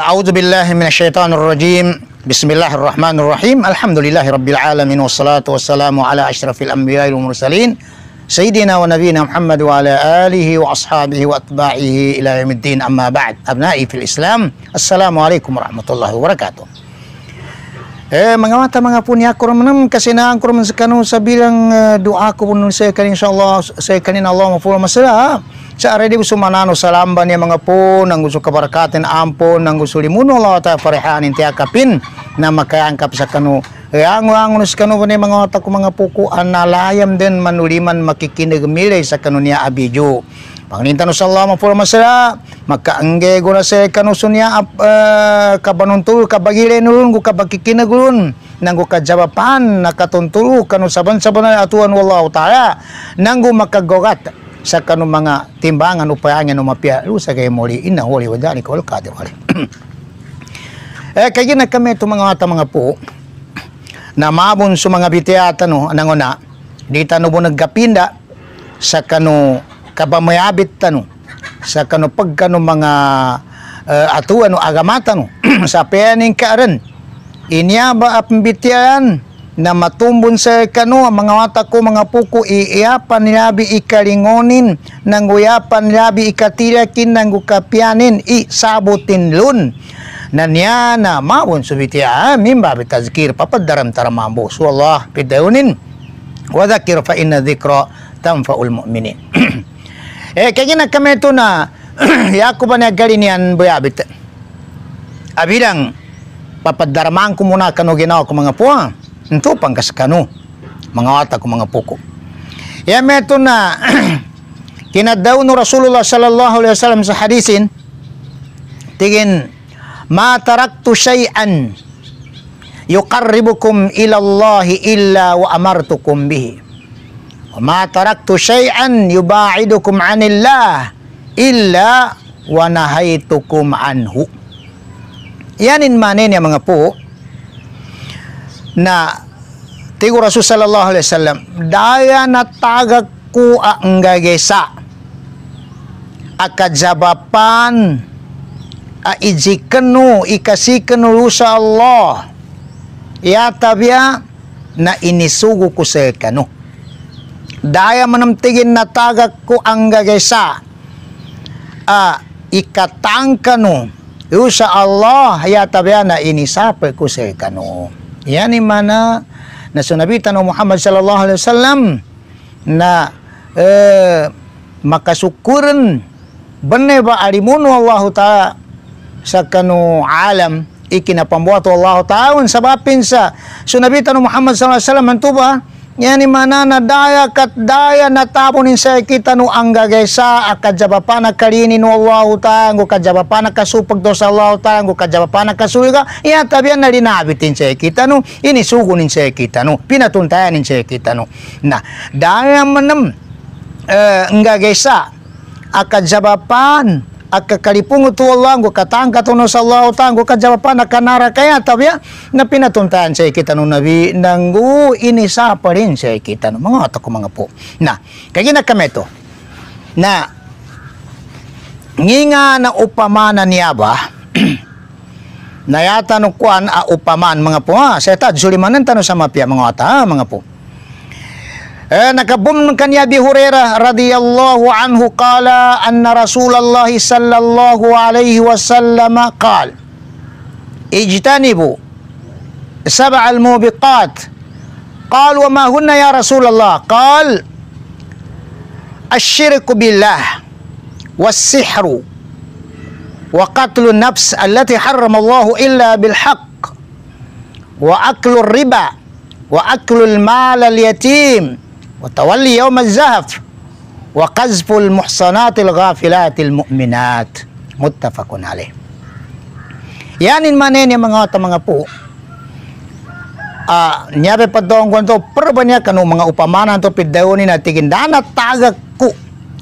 أعوذ بالله من الشيطان الرجيم بسم الله الرحمن الرحيم الحمد لله رب العالمين والصلاة والسلام على أشرف الأنبياء والمرسلين سيدنا ونبينا محمد وعلى آله وأصحابه وأتباعه إلى يوم الدين أما بعد أبنائي في الإسلام السلام عليكم ورحمة الله وبركاته Eh mga mata mga po niya kurumanam kasi na ang kuruman sa sa bilang eh, doa ko po sa kanin inshallah saya kanin Allah mapula masala sa aredi ko sumanano salamba niya mga po nang gusto kabarakatin ampo nang gusto limuno Allah ta parehanin tiya kapin na makaangkap sa kanu Ang ang nus kanu ni mga mata ko mga puko analayam din manuliman makikinig milay sa kanu niya abijo Pangintano sa Allah mapurma sila makaangge guna sa kanusunya ap uh, kabanuntul kabagile nulun gu kabagkikinagulun nanggu kajabapan nakatuntulu kanusaban saban atuan wallahu taala nanggu makagogat sa kanu mga timbangan upayangan umapia sa kay muli inna wali wadani kol kadir wali eh kaya na kami itong mga ata mga po na mabon sa mga bitiata no nanguna di tanubon nagkapinda sa kanu kapamayabit tano sa kano pagkano mga uh, eh, atu ano agamata no sa pening karen inya ba apembitian na matumbon sa kano mga mata ko mga puko iiyapan nilabi ikalingonin nanguyapan labi nilabi ikatirakin nangukapianin i isabutin lun na niya na maun subitia amin babi tazkir papadaram taramambo so Allah pidayunin wa dhakir fa inna dhikra tanfa'ul mu'minin Eh, ಏಕೆಗಿನ ಕಮೆತುನ ಯಾಕುಬನ galinian buyabit abilang papadarmaan ko muna kanu ginawa ko mga puwa intupang kas kanu mga wata ko mga puko ya meto na kinadaw no Rasulullah sallallahu alaihi wasallam sa hadisin tigin ma taraktu shay'an yuqarribukum ila Allah illa wa amartukum bihi Ma taraktu syai'an yubaidukum anillah illa wa nahaitukum anhu. Yanin manen yang mengepu. Na tigo Rasul sallallahu alaihi wasallam daya natagaku ku Akad jawaban, a ijikenu ikasikenu lusa Allah. Ya tabia na inisugu kusekanu. Daya manamtigin na tagak ko ang gagaysa. Ah, ikatang kanu. Usa Allah hayatabiya na inisapay ko sa kanu. Yan imana na e, sunabitan ng Muhammad sallallahu alaihi wasallam na eh, makasukuran banay ba arimuno Allah ta'ala sa kanu alam ikinapambuhat Allah taon sa bapin sa sunabitan ng Muhammad sallallahu alaihi wasallam antuba Yan na daya kat daya natapon sa kita no ang gagaysa akadjabapa na karini no Allah ta ang kadjabapa na kasupag do sa Allah ta na kasuliga ya tabian na linabitin sa kita no sugunin sa kita no pinatuntayanin sa kita no na daya manam uh, eh, ang gagaysa akadjabapan akakalipungo tu Allah go katangka tuno sa Allah tango kajawapan kanara kaya tabya ah, na pinatuntahan sa kita no nabi nang inisa pa rin sa kita no mga ato ko mga po na kaya na kami to na nginga na upamana niya ba nayata no kuan a ah, upaman mga po ha ah, sa ta sulimanan tanong sa mapia mga ata mga po nakabum kan ya Abi Hurairah radhiyallahu anhu qala anna Rasulullah sallallahu alaihi wasallam qala ijtanibu sab'a al-mubiqat قال وما هن يا رسول الله قال الشرك بالله والسحر وقتل النفس التي حرم الله إلا بالحق وأكل الربا وأكل المال اليتيم wa tawalli yaumaz zahaf wa qazful muhsanatil ghafilatil mu'minat muttafaqun alaih yanin manen yung mga mga po uh, ah, nyabe padong kwanto perbanyak kanu mga upamanan to pidayoni na tigindana tagak ku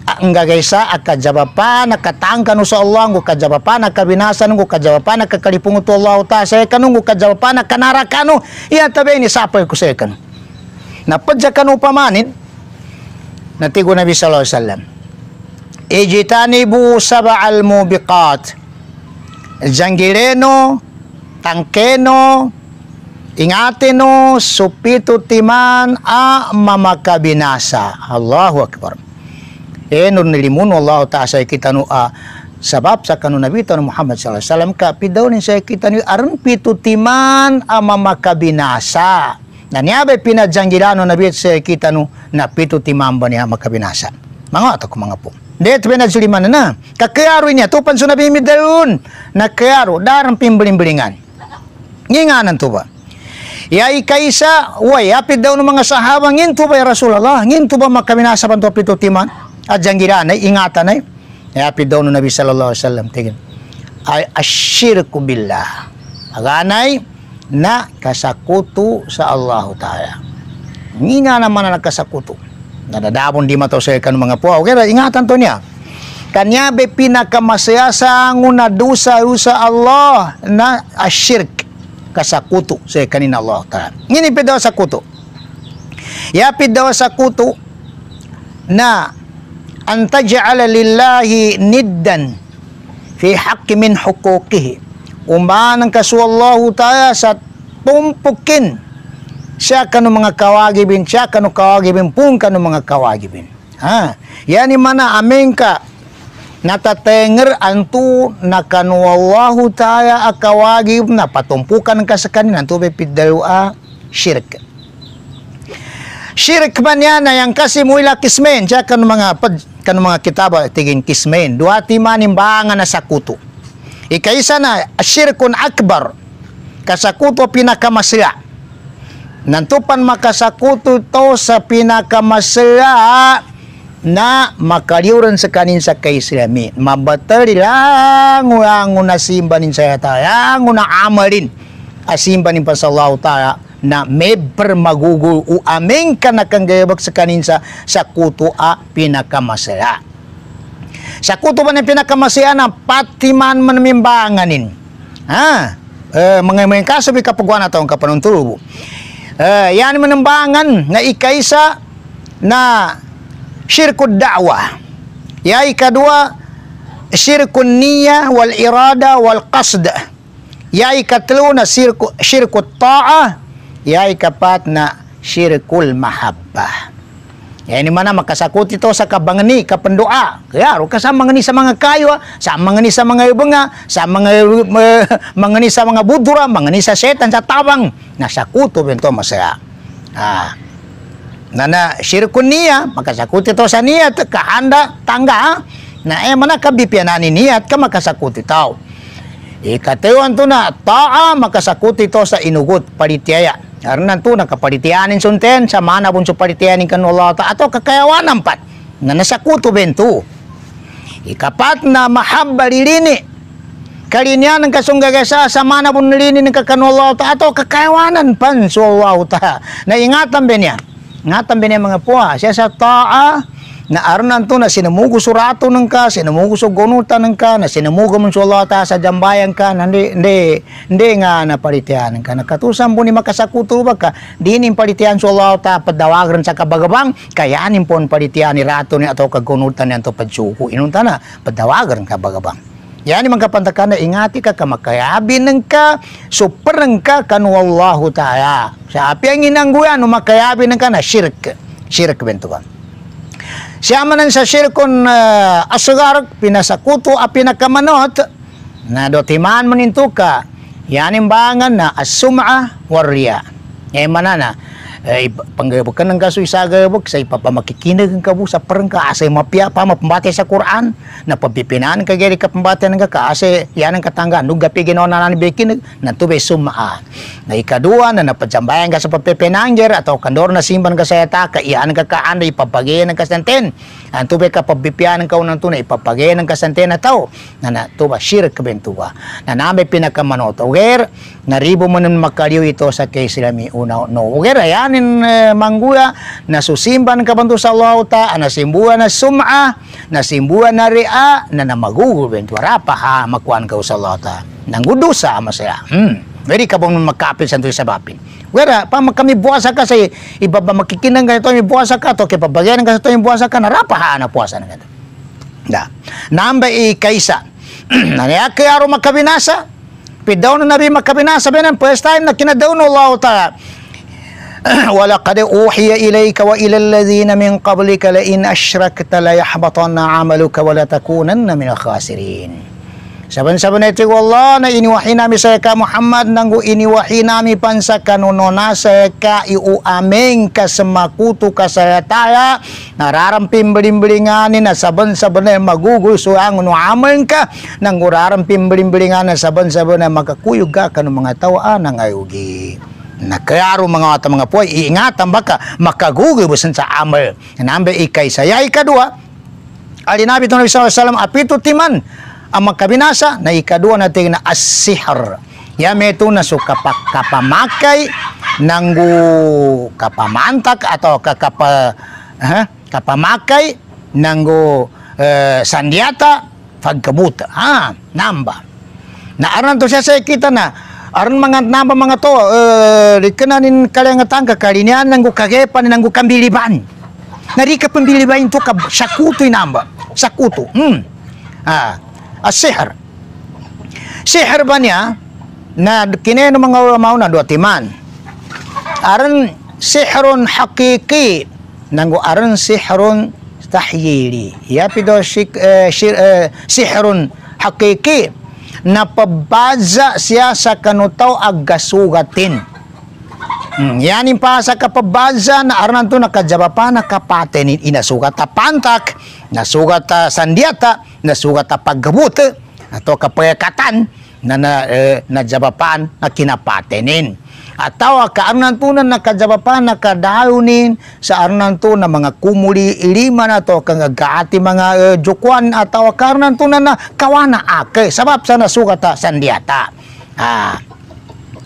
ah, ang gagaysa at ah, kajabapan nakatangkanu sa Allah ko kajabapan nakabinasan ko kajabapan nakakalipungot Allah ta sa kanu ko kajabapan nakanara kanu iya tabi ni sapay ko sa Napadya ka upamanin, natigo Nabi Sallallahu Alaihi Wasallam, Ijitanibu saba'al mubiqat, janggireno, tangkeno, ingateno supito timan, a mamakabinasa. Allahu Akbar. E eh, nun nilimun, Allah ta'ala sa ikitanu a, Sebab sakanu Nabi Tuhan Muhammad sallallahu alaihi wasallam ka pidaw saya kita ni aron pitu timan ama makabinasa na niyabe pinadyanggilano na biyot sa kitanu na pito timamba niya makabinasa. Mga ato ko mga po. Det pinadsuliman na na. Kakayaro niya, tupan so nabimid dayon. Nakayaro, darang pimbiling-bilingan. Nginganan to ba? Ya ikaysa, way, apid daw ng mga sahabang, ngin to ba ya Rasulallah? Ngin to ba makabinasa pan to pito timan? At dyanggilano, ingatan ay. Ya eh, apid daw ng Nabi sallallahu alaihi wasallam. Tingin. Ay, ashirku billah. Aganay, na kasakuto sa Allah Ta'ala. Hindi nga naman na nagkasakuto. Nadadamon di mato sa ikan mga puwa. Okay, ingatan to niya. Kanya be pinakamasaya sa ngunadusa sa Allah na ashirk kasakuto sa kanina Allah Ta'ala. Ngini daw sa kuto. Yapid daw sa kuto na antaja'ala lillahi niddan fi haqqi min huquqihi umanang kasuallahu ta'ala sa tumpukin siya kanu mga kawagibin siya kanu kawagibin pun kanu mga kawagibin ha yani mana amin ka natatenger antu na kanuallahu ta'ala akawagib na patumpukan ka sa kanin antu bepidalua syirk Syirik man yan na yang kasi muila kismen siya kanu mga pad, kanu mga kitaba tigin kismen duha ti manimbangan na sa kuto Ikaysa na asyirkun akbar kasakuto pinakamasya. Nantupan makasakuto to sa pinakamasya na makaliuran sa kanin sa kaislami. Mabatari lang ang una simbanin sa yata, ang una amalin asimbanin pa sa Allah ta'ala na may permagugul o aming kanakang gayabag sa kanin sa, sa kuto a pinakamasaya. Sa kutuban ng pinakamasiyan ang patiman manimbanganin. Ha? Eh, mga mga kasabi kapagwa na taong kapanunturubo. Eh, yan manimbangan na ikaisa na syirkud da'wa. Ya ikadua syirkun niya wal irada wal qasd. Ya ikatlo na syirku ta'a. ta'ah. Ya ikapat na syirkul mahabbah. Ya ini mana makasakuti to sa kabangani ka pendoa. Kaya ro ka sa mangani sa mga kayo, ah. sa mangani sa mga ibunga, sa mga uh, mangani sa mga budura, mangani sa setan sa tawang nasakuto bento masaya. Ah. Nana syirkun niya, makasakuti to sa niya kahanda tangga ha? Ah. na eh mana kabipianan ni niat ka makasakuti tao. Ikatayuan to na taa makasakuti to sa inugot palitiaya. Karena itu nakapalitianin sunten sama mana pun supalitianin kan Allah ta atau kekayaan empat na nasakuto bentu. Ikapat na mahabba lilini. Kalinian ang kasunggagasa sa mana pun lilini ng kakano Allah ta atau kekayawanan pan su Allah ta. Na ingatan ben niya. Ingatan ben niya mga sa ta'a na aron to na sinamugo surato nang ka, sinamugo so gonuta nang ka, na sinamugo man Allah ta sa jambayan ka, na hindi, hindi, hindi nga naparitian ka. Nakatusan po ni makasakuto ba ka, paritian sa Allah ta padawagran sa kabagabang, kaya anin po paritian ni rato ni ato kagunutan ni ato padsuko. Inunta na, padawagran ka bagabang. Yan yung mga ingati ka, kamakayabi ng ka, superang ka, kanuwallahu ta'ala. Sa api ang inangguyan, umakayabi nengka, ka na shirk. Shirk bento Siyamanan sa sirkon uh, ah, asugar, pinasakuto a pinakamanot, na dotiman mo ninto ka, yanin bangan na asuma warya. E manana, ay eh, panggayabog ka ng kasoy sa gayabog sa ipapamakikinig ang kabu sa parang ka asay mapya pa mapambate sa Quran na pabipinaan ka gari ka pambate ng ka asay yan ang katangga nung gapi ginawa na nanibikinag na tubay sumaa na ikadua na napadsambayan ka sa papipinaan gari at kandor na simban ka sa yata ka iyan ka kaan na ipapagayan ng kasantin ang tubay ka pabipyanan ka unang tunay, ipapagayan ng kasantena tao, na natuwa, shir kabentuwa, na namin pinakamanoto. Uger, naribo mo nun makaliw ito sa kay sila mi unaw. No, uger, ayanin uh, mangguya, nasusimban ka banto sa Allah ta, nasimbuan na sum'a, nasimbuan na ria, na namagugubentuwa, rapa ha, makuan ka sa Allah ta nangudusa ama sila. Hmm. Very man magkapil sa sa bapin. Wera, pa kami buwasa ka sa iba ba makikinang ganito yung buwasa ka to, kay pabagyan ng ganito yung buwasa ka, narapahaan na buwasa na ganito. Da. Namba i kaisa. Nanaya kaya ro makabinasa. Pidaw na nabi makabinasa benan first time na kinadaw no Allah ta. Wala qad uhiya ilayka wa ilal ladhina min qablika la in ashrakta la yahbatanna 'amaluka wa la takunanna min al-khasirin. Saban-saban na iti wala na iniwahi nami sa ka Muhammad nang iniwahi nami pansa kanuno na sa ka iuaming kasamakuto kasayataya nararampim bilimbilinganin na saban-saban na maguguso ang unuamang ka nang urarampim bilimbilinganin na saban-saban na magkakuyog ka kanong mga tawaan ng ayugi. na Nakayaro mga mata mga puay, iingatan baka makagugoy busan sa amal. Nambe ikay sayay kadua, alinabi ito na Bismillah Salam, apito timan, ang magkabinasa na ikaduha natin na as-sihr. Yame ito na so kapag kapamakay nanggu kapamantak atau kakapa ha, kapamakay nanggu uh, sandiata pagkabuta. Ah, ha, namba. Na aran to siya sa kita na aran mga namba mga to uh, eh, dikenanin kalian ka kalinian nanggu kagepan nanggu kambiliban. Nari ka pambiliban to ka sakuto namba. Sakuto. Hmm. Ah, as-sihr. Sihr ba niya na kinay ng mga ulama na duatiman. Aran sihrun hakiki nangu aran sihrun tahyili. Yapi do shik, uh, shir, uh, sihrun hakiki na pabaza siya sa kanutaw agasugatin. Mm, yanin pa sa kapabansa na aranto nakajabapa nakapaten inasugat ta pantak, nasugat ta sandiata, nasugat ta paggabut, ato kapayakatan na na eh, najabapaan na kinapatenin. Ataw ka arnantunan nakajabapan nakadaunin sa arnanto na mga kumuli ilima na to kang gaati mga eh, jukwan ataw ka arnantunan na kawana ake sabab sa nasugata sandiata. Ah,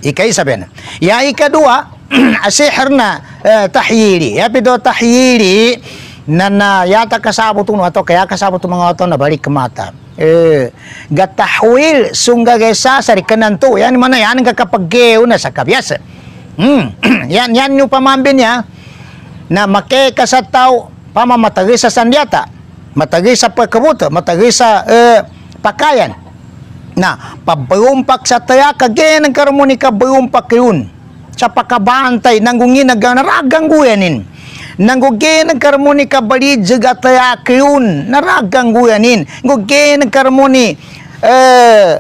ikaisa bena ya ikadua asihir na uh, tahyili yapido tahyili na na yata kasabutun ato kaya kasabutun mga ato na balik mata eh, gatahwil sungga gesa sarikanan to yan mana yan kakapageo na sa kabyas mm. yan yan yung pamambin niya na make kasataw pamamatagi sa sandiata matagi sa pagkabuto matagi sa eh, pakayan na pabayumpak sa taya kagayan ng karmoni kabayumpak yun sa pakabantay nanggungin nagaragang guyanin nanggugin ng karmoni kabalid jaga taya kayon naragang guyanin gugin ng karmoni eh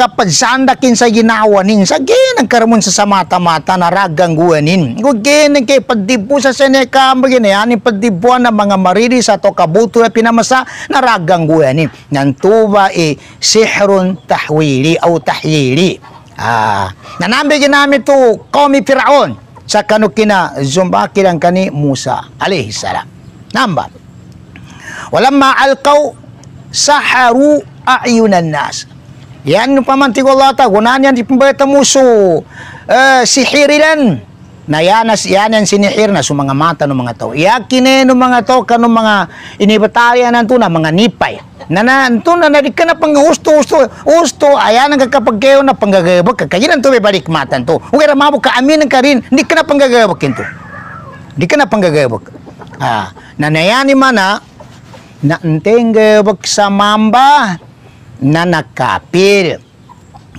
kapag sanda kinsa ginawanin sa ginang karamon sa samata-mata na ragang guwanin kung ginang kay pagdibo sa seneka maginayanin pagdibuan ng mga mariri sa to kabuto na pinamasa na ragang guwanin nantuwa e sihrun tahwili o tahyili ah nanambi ginamit to komi piraon sa kanukina zumbaki lang kani Musa alayhi salam number walamma alkaw saharu ayunan nas yan pamantig Allah ta gunan yan ipambeta muso. Uh, eh, sihirilan na yan, yan yan sinihir na sa mata ng mga tao. Iyakine ng mga tao kanu mga inibatarya na na mga nipay. Na na ito na nadik ka na pang gusto gusto gusto ayan ang kakapagkayo na panggagabak ka kaya nanto may balikmatan to. Ugay ramabo ka amin ka rin di ka na panggagabak kinto. Di ka na panggagabak. Ah, na nayani mana ah, na enteng gabak sa mamba Nana kafir.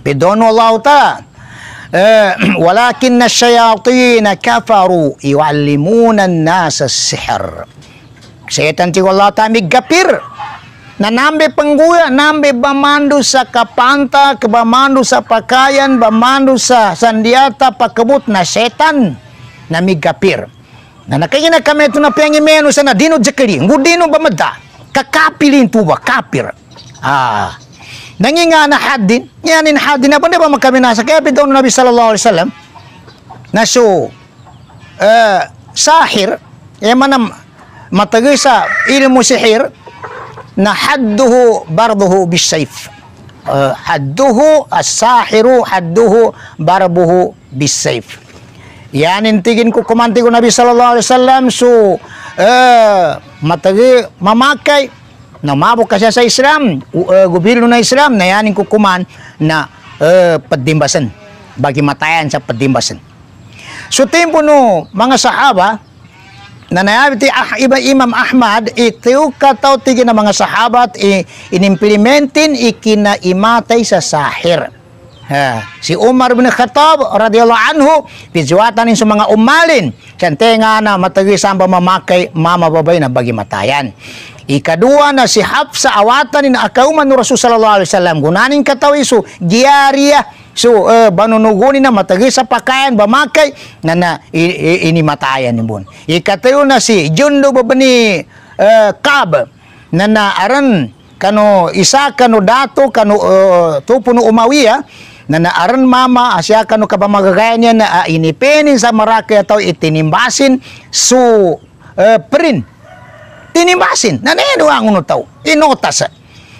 بدون الله تعالى ولكن الشياطين كفروا يعلمون الناس السحر Setan ti Allah ta migapir na nambe pengguya nambe bamandu sa kapanta ke bamandu sa pakaian bamandu sa sandiata pakebut na setan na migapir na nakayina kami tu na pengi menu sana dino jekeli ngudino bamada kakapilin tuba kapir ah nangingana haddin yanin na apa ba magkaminasa kaya pitaw ng Nabi sallallahu alaihi wasallam na so uh, sahir e manam matagay sa ilmu sihir na hadduhu barduhu bisayf uh, eh, hadduhu as-sahiru hadduhu barbuhu bisayf yan intigin ko kumanti ko Nabi sallallahu alaihi wasallam so uh, matagi mamakay namabok ka siya sa Islam, uh, gobyerno na Islam, nayanin ko kuman na uh, eh, padimbasan, bagi matayan sa padimbasan. So tempo no, mga sahaba, na nayabiti ah, iba Imam Ahmad, ito kataw tigin ng mga sahabat, i, inimplementin, ikinaimatay sa sahir. Ha. Si Umar bin Khattab radhiyallahu anhu pijuatan sa mga umalin kantenga na matagi sa pamamakay mama babay na bagi matayan. Ikadua na si Hafsa awatan ni akauman no Rasul sallallahu alaihi wasallam gunaning katawi so diarya so uh, eh, banunuguni na matagi sa pakayan bamakay na na inimatayan ni bon. Ikatayo na si Jundo babani uh, Kab na naaran kano isa kano dato kano uh, tupo no umawiya ah, na naaran mama asya ah, kano kabamagagaya niya na uh, inipinin sa marakay ataw itinimbasin so uh, prin tinimbasin tinibasin. Nanayano ang tau Inutas.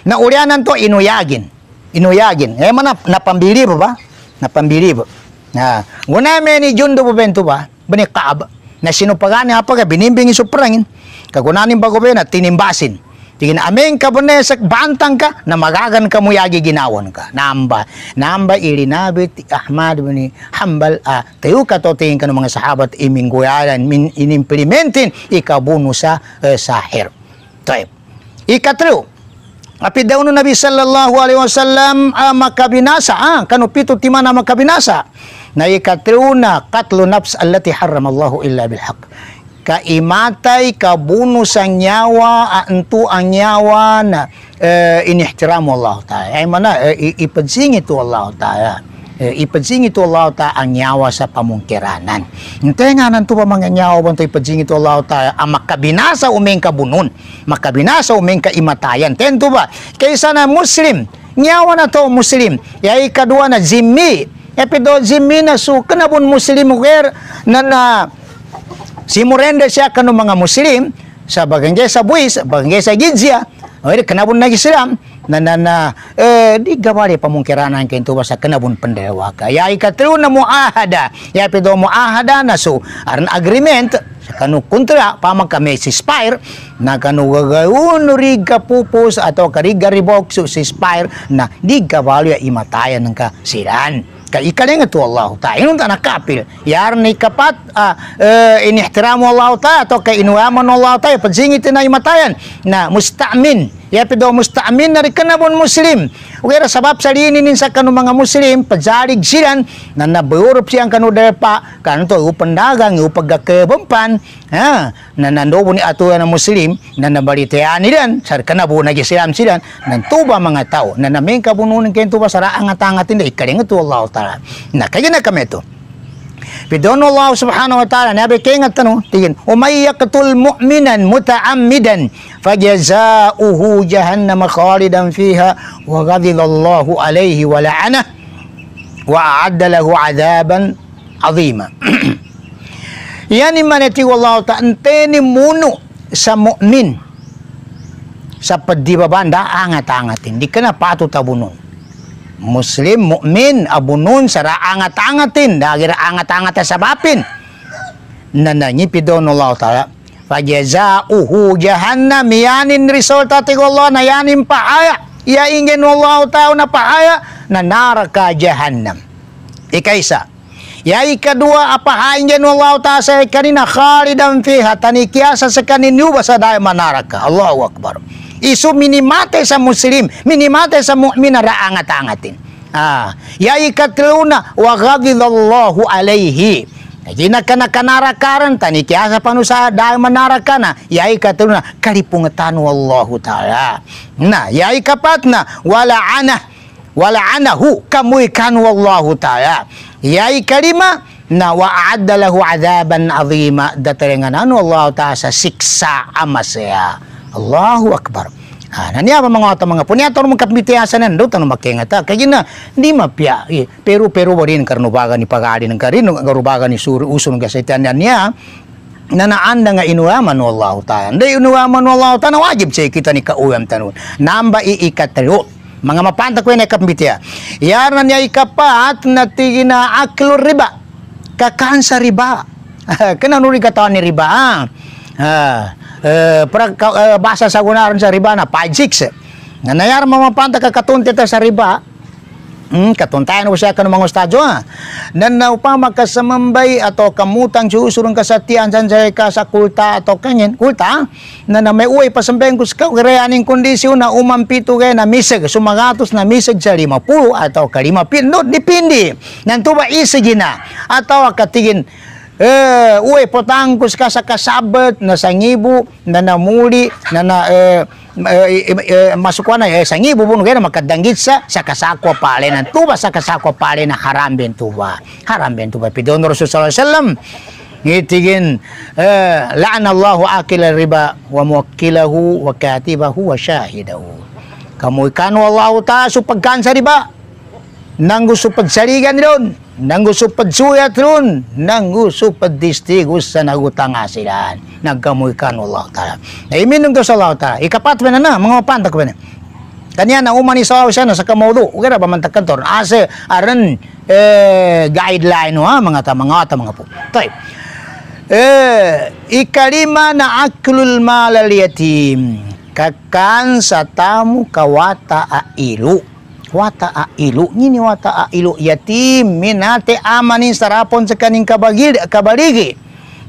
Na urianan to, inuyagin. Inuyagin. Eh, mana napambili ba? Napambili po. Na, gunamin ni Jundo po bento ba? Bani kaab. Na sinupagani apaga binimbing isuprangin. Kagunanin ba ko ba na tinimbasin tigin ameng kabunesak bantang ka na magagan ka muyagi ginawon ka namba namba irinabit Ahmad bin Hanbal a ah, tayo ka to tingin ka ng mga sahabat imingguyalan min inimplementin ikabuno sa uh, eh, sahir tayo ikatlo Api daw no Nabi sallallahu alaihi wasallam ah, makabinasa ah, kanupito timana makabinasa na ikatlo na katlo nafs allati haram Allahu illa bilhaq kaimatay kabuno sang nyawa antu ang nyawa na uh, inihtiram Allah Ta'ala. Ay eh, mana, uh, eh, ipadsing ito Allah Ta'ala. Uh, ipadsing ito Allah Ta'ala ang nyawa sa pamungkiranan. Hintay nga nanto pa mga nyawa bang ipadsing ito Allah Ta'ala ang makabinasa umeng kabunon, makabinasa umeng kaimatayan. Tento ba? Kaysa na Muslim, nyawa na to Muslim, yay kadwa na zimmi, epido zimmi na suka na Muslim wer na na Si Morenda siya kanu mga Muslim sa barangay sa buwis, barangay sa Gidzia, ay kanabon na Islam, na na na, eh, di gawari pamungkiranan kayo sa kanabon pandewa ka. Ya ikatlo na muahada, ya pido muahada na so, aran agreement, sa kanu kontra, pamang kami si Spire, na kanu gagawin rig kapupos ato kariga ribok si Spire, na di gawari imatayan ng kasiran ikalenga tu Allah ta inun tanak kapil yar ni kapat e, ini ihtiramu Allah ta to ka inu amanu Allah ta ya, pajingi tinai matayan na musta'min Ya, pido mustaamin na rin kanabon muslim ugera sabab sa lininin sa kanong mga muslim pajarig silan na naburup siyang kanu pa kanu to upandagang upagakebampan ha na nandobo ni ato na muslim na nabalitayaan nilan kanabon kanabo nagisilam silan nan tuba mga tao na namin kabununin kento ba saraang atangatin ikaling ito Allah taala na kaya na kami ito Allah subhanahu wa ta'ala nabi keingat tanu oh, tingin umayyaktul mu'minan muta'ammidan fajaza'uhu jahannam khalidan fiha wa gadilallahu alaihi wa la'anah wa a'adda lahu 'adaban 'azima yani manati wallahu ta'anteni munu sa mu'min sa pagdibabanda angat-angatin di ka na pato Muslim, mukmin, abunun, sara angat-angatin, kira angat-angat ya sabapin. Nananyi pidonullah ta'ala. uhu jahannam yanin resulta allah na yanin paaya. Ya ingin Allah ta'ala na paaya na naraka jahannam. Ikaisa. Ya ikadua apa haingen Allah ta'ala sa ikanina dan fiha tanikiasa sekanin ini daya manaraka. Allahu Akbar. Allahu Akbar isu minimate sa muslim, minimate sa mu'min ra angat-angatin. Ah, ya ikatluna wa ghadidallahu alaihi. Jina kana kanara karan tani kiasa panusa dai manara kana yai katuna kalipungetan wallahu taala. Nah, yai kapatna wala ana wala anahu kamu ikan wallahu taala. Yai kalima na wa adalahu adzaban azima datarengan anu Allah taala sa siksa amasea. ಅಲ್ಲಾಹು ಅಕ್ಬರ್ ನಾನು apa mengapa mengapa mga punya tanong mga katbitiyasan nando tanong makengata kaya na di pia. Peru Peru berin karena baga ni pagadi nengkari nengkaru baga ni suri uso ng nia. Ya. Nana anda nga inuaman wallahu ta'ala Nda inuaman wallahu ta'ala wajib sa kita ni kauyam tanun namba iikatriot mga mapanta ko na ikapmitiya yar na niya ikapat na tigina aklo riba kakansa riba kananurig katawan ni riba ah. ah. Eh, para uh, eh, basa sa gunaran sa riba na 5-6 eh. na nayar mamapanta ka katunti sa riba ah. Hmm, katuntayan ko siya ka ng mga estadyo ha. Na naupama ka sa Mambay ato kamutang si usurong kasatian san sa ka sa kulta ato kanyan. Kulta ah. na na may uwi pasambayan ko sa kareaning kondisyon na umampito kayo na misag. Sumagatos na misag sa lima pulo ato kalima pin. No, dipindi. Nantuba isigi na. Ato katigin eh uwe potangkus kasa kasabet na sangibu na namuli na na eh, eh, eh, masukwana eh sangibu bunu gena makadanggit sa sakasakwa pale na tuba sakasakwa pale na haramben tuba haramben tuba pidon Rasulullah sallallahu alaihi wasallam ngitigin eh, Allahu akila riba wa muwakkilahu wa katibahu wa syahidahu kamu ikan wallahu ta'ala supagkan riba nang gusto pagsaligan doon nangusupad suyat ron nangusupad distigus sa nagutang asilan nagkamoy kan Allah ta'ala naimin nung sa Allah ta'ala ikapat na na mga ko na kanya na umani sa siya na sa kamawdo ugara ba mantak kantor ase aran eh, guideline no ha mga ta mga ta mga po tay eh ikalima na aklul malal yatim kakan sa tamu kawata a ilu wata a ilu nini wata a ilu yatim minate amanin sarapon sekaning kabagil kabaligi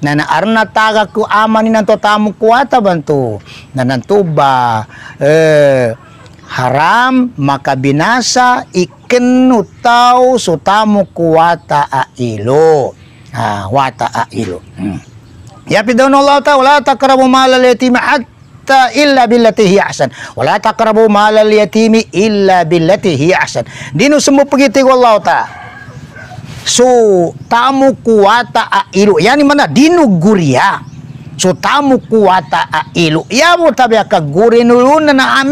nana arna taga ku amanin nanto tamu kuata bantu nanan tuba eh haram maka binasa iken utau tamu kuwata ilu ah wata ilu hmm. ya pidon Allah taala takrabu malal yatim hatta hatta illa billati hi ahsan wala taqrabu malal yatimi illa billati hi ahsan dinu semua pagiti Allah ta so tamu kuwata ilu. yani mana dinu guria so tamu kuwata ilu ya mo tabi ka guri nuluna na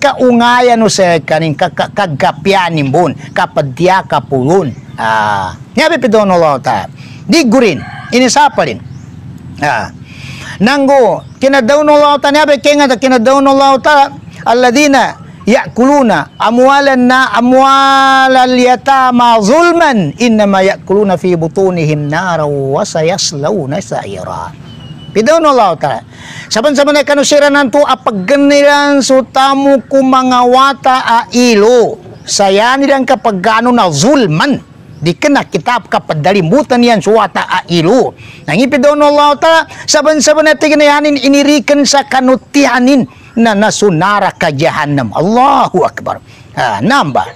ka ungaya no sa kaning kagapyanin bun kapadya kapulun ah nyabi pidon Allah ta di gurin ini sapalin ah nangu kinadaunallahu tanabe kenga ta kinadaunallahu ta alladina yakuluna amwalan na amwalal yatama zulman inna ma yakuluna fi butunihim nara wa sayaslawna sa'ira Pidon Allah ta. Saban-saban ay kanusiran nanto apaganiran so tamu kumangawata a ilo. Sayaniran kapag gano na zulman. kena kitab kapadali mutanian suwata ailu nangipidon Allah ta saban-saban ini inirikan sa kanutianin na nasunara ka jahannam Allahu akbar ha, namba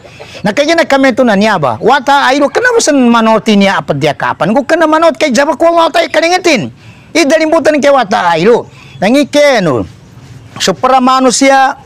nakanya na kami ito na niya ba wata ailu kenapa san manoti niya dia kapan kung kena manot kay jabak Allah ta kaningatin mutan kay wata ailu nangikeno supra manusia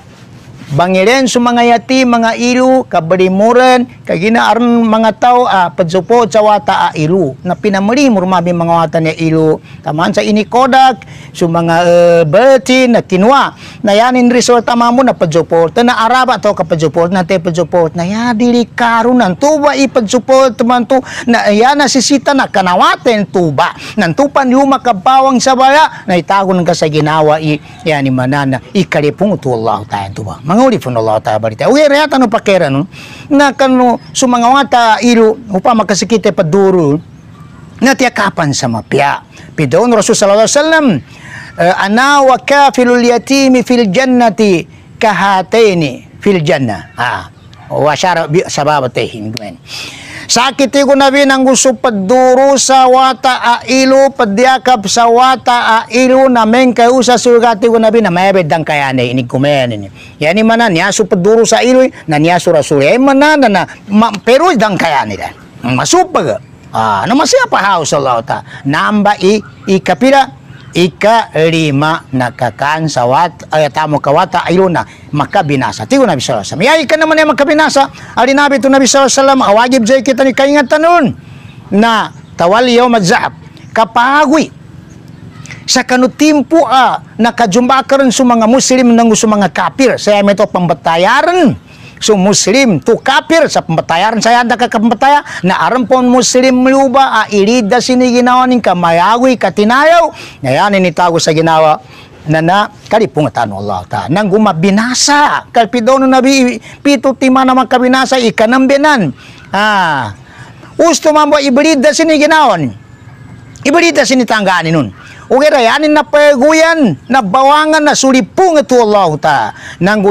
bangiren sa mga yati, mga ilu, kabalimuran, kaginaaran mga tao, ah, padsupod sa wata a ah, ilo. Na pinamulimur mabi mga wata niya ilu, Tamaan sa inikodak, sa eh, mga uh, bertin, na kinwa. Na yanin resulta mamo na padsupod. Na araba to ka kapadsupod, na te padsupod. Na ya dili karon ng tuba ipadsupod man to. Na ya nasisita na kanawaten tuba. tupan, yung makabawang sabaya, na itago ng kasaginawa i, yan imanana. Ikalipong ito Allah tayo tuba. Mga yunhurifuna Allah tabarita ugere yata no pakerano na kanu sumangawata iru upa makasikite paduro na kapan sama pia? pidon Rasul sallallahu alaihi wasallam eh, ana wa kafilul yatimi fil jannati kahataini fil jannah ah wa syara bi sababatihim Sakit ko na binang gusto paduro sa wata a ilo, padyakap sa wata a ilo na men kayo sa surgati ko na binang mayabed ang kaya na inig kumayan Yan ni manan, niyaso paduro sa ilo, na niyaso rasuli. Ay manan na, ma, pero dang kaya nila. Masupag. Ah, ano masaya pa house Allah ta. Namba i, ikapira, ika lima nakakaan sawat ay tamo kawata ayuna makabinasa tigo nabi sallallahu alaihi wasallam ika naman ay makabinasa ali nabi tu nabi sallallahu alaihi wasallam awajib jay kita ni kaingatan nun na tawal yawm azab kapagwi sa kanutimpo a ah, nakajumba karon mga muslim nang sa mga kafir saya meto pambatayaran So Muslim to kafir sa pambatayaran saya ka kakapataya na aram pon Muslim luba a ilida sini ginawa ning kamayawi katinayaw. Ngayon initago sa ginawa na na kalipungatan Allah ta nang gumabinasa kalpidono nabi pito tima naman kabinasa ikanambenan ah usto mambo ibalid da sini ginawan ibalid da sini tangganin nun Ug irayanin na paguyan na bawangan na sulipong ito Allah ta. Nang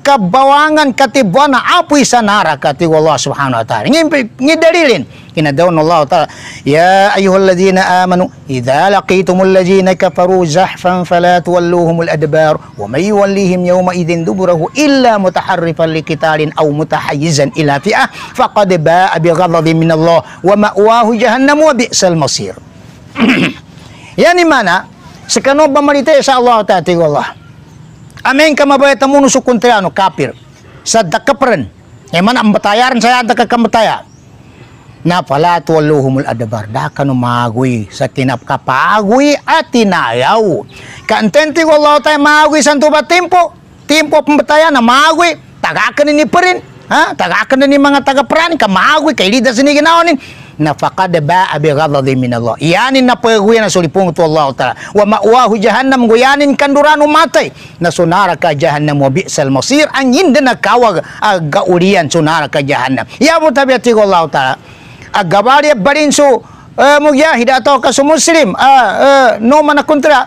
ka bawangan katibuan na apoy sa naraka Allah subhanahu wa ta'ala. Ngidalilin. Kinadaw na Allah ta'ala. Ya ayuhalladina amanu, idha laqitumulladina kafaru zahfan fala tuwalluhumul adbar wa may yuwallihim yawma idhin duburahu illa mutaharrifan likitalin au mutahayizan ila fi'ah faqad ba'a bighadabin min Allah wa ma'wahu jahannamu wa bi'sal masir. Yan imana, sa kano pamanite sa Allah ta kan Allah. Amen ka mabayat mo no sukuntrano kapir. Sa dakapren. E man ang batayaran sa yata kakamataya. Na pala tuwaluhumul adabar da magoy sa tinapkapagoy at tinayaw. Kantente ko Allah tayo magoy sa tuba tempo. Tempo pambatayan na magoy. Tagakan ni pa rin. Ha? Tagakan ni mga tagapran. Kamagoy kay lida siniginaonin na faqad ba'a bi ghadabin min Allah. Yani na paguya na sulipung tu Allah taala. Wa ma'wahu jahannam guyanin kandurano matay na sunara ka jahannam wa bi'sal masir ang hindi na kawag gaurian sunara ka jahannam. Ya mutabiati Allah taala. Agabari barin so uh, eh, mugya hidato ka sumuslim uh, eh, uh, eh, no mana kontra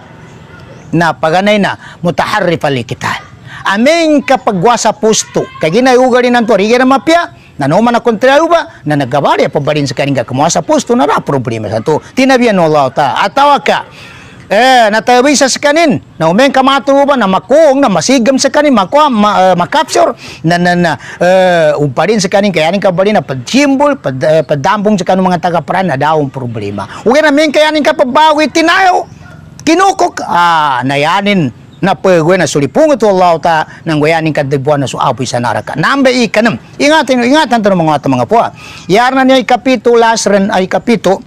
na paganay na mutaharrif alikital. Amin kapagwasa pusto. Kaginay ugarin ang tuwarigin na mapya. nanoma ba na nagavare pabarinza karinga sa posto na ra problema sa to tinavia no lauta atawaka eh, natawin sa kanin na umeng ba na makong na masigam sa kanin, makuha, ma, uh, makapsure, na, na, na, uh, eh, umparin sa kanin, kaya nin ka na padjimbol, pad, uh, padambong sa kanong mga tagaparan na daong problema. Huwag na men kaya nin ka pabawi, tinayo, kinukok, ah, nayanin, na pagwe na sulipungo to Allah ta nang wayaning kadibuan na suapoy sa naraka. Number ikanam. Ingatan ingatan tanong mga ato mga puwa. Yar na niya kapito last ren ay kapito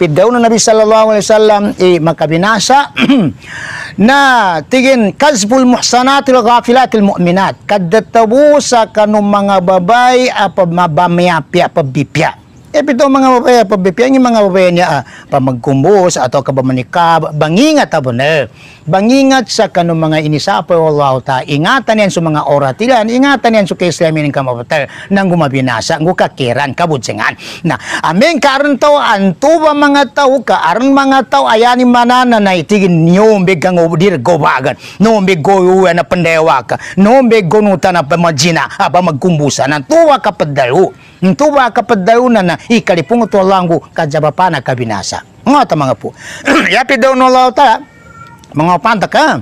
Pidaw na Nabi Sallallahu Alaihi Wasallam i e, makabinasa na tigin kazbul muhsanatil ghafilatil mu'minat kadatabu sa kanong mga babay apabamiyapya apabipya. E pito mga mapaya, pabipiyan yung mga mapaya niya, ah, pamagkumbos, ato ka ba manika, bangingat aboner. Bangingat sa kanong mga inisapo, wallahu ta, ingatan yan sa mga oratilan, ingatan yan sa kaislamin ng kamapater, nang gumabinasa, ng gukakiran, kabutsingan. Na, amin, karon to, antuba mga tao, kaaran mga tao, ayani manana na itigin niyumbig kang udir gobagan, numbig goyuwa na pandewa ka, numbig gunuta na pamajina, apa magkumbusan, ang tuwa kapadayo, ang tuwa kapadayo na ikalipungu to langu kajabapana kabinasa ngata mga po yapi daw no Allah ta mga ka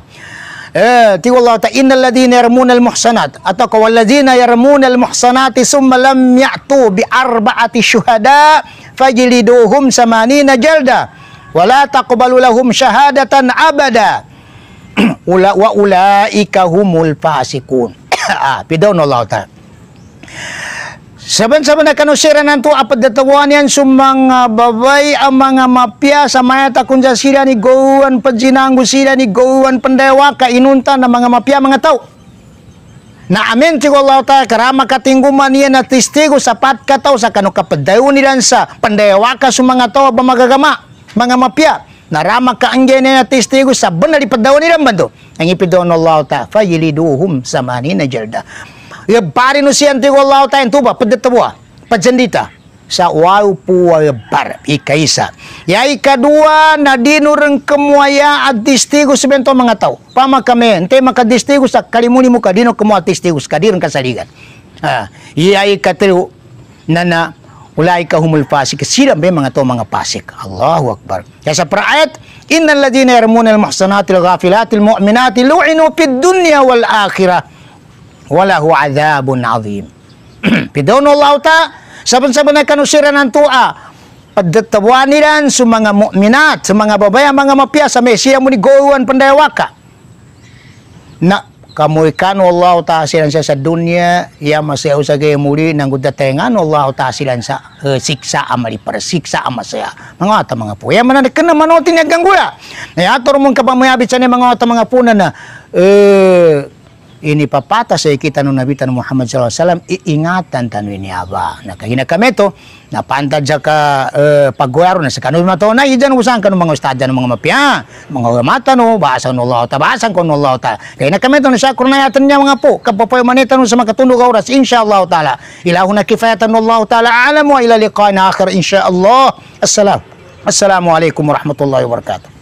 eh ti Allah ta innal ladina al muhsanat atau ka walladina yarmuna al muhsanati summa lam ya'tu bi arba'ati syuhada fajliduhum samanina jalda wala taqbalu lahum syahadatan abada ula wa ulaika humul fasikun ah pidaw Allah ta Saban-saban na kanusira nanto apat datawan yan sa mga ah, babay ang mga mapya sa mayata kung sila ni Gowan Pajinango sila ni Gowan Pandewa kainunta ng mga mapya mga tao. Na amin si Allah ta karama katingguman niya na testigo sapat patkataw sa kanukapadayo nila sa pandewa ka sa mga tao ba magagama mga mapya. Narama ka ang gene na testigo sa banalipadayo nila bando. Ang ipidawan Allah ta fayiliduhum sa mani na jelda ya bari nu sian tigo lau tain tuba pedet tebua pajendita sa wau pua ya bar ika isa ya ika dua na dinu rengkemuaya adistigu sebento mengatau pama kame ente maka distigu sa kalimuni muka dino kemu adistigu skadireng kasaligan ah ya ika teru nana ulai humul fasik sila be mengatau to fasik pasik Allahu akbar ya sa ayat innal ladina yarmunal muhsanatil ghafilatil mu'minatil lu'inu fid dunya wal akhirah walahu azabun azim pidon Allah ta saban-saban na kanusiran ang tua pagdatabuaniran sa mga mu'minat sa mga babaya mga mapia sa mesiya mo ni goyuan pandaywaka na kamuikan Allah ta silan sa dunya ya masaya sa gay muli nang gudatengan Allah ta silan sa uh, siksa amali para siksa amasaya mga ata mga po ya manan na manotin yung ya, ganggula na ator mong kapamayabit sa mga ata mga puna na eh uh, ini papata sa ikita no nabitan Muhammad sallallahu alaihi wasallam iingatan tanu ini aba nah, na kami kameto na pantad ka uh, eh, paguaro na sa kanu mato na idan usan kanu mga ustadya no mga mapya mga mata no basa no Allah basa ko no Allah ta kagina kameto na sakro na yatan niya mga po kapapoy manita no sa makatundog oras Allah taala ilahu na kifayatan no Allah taala alam ila liqa'in akhir insya Allah assalamu alaikum warahmatullahi wabarakatuh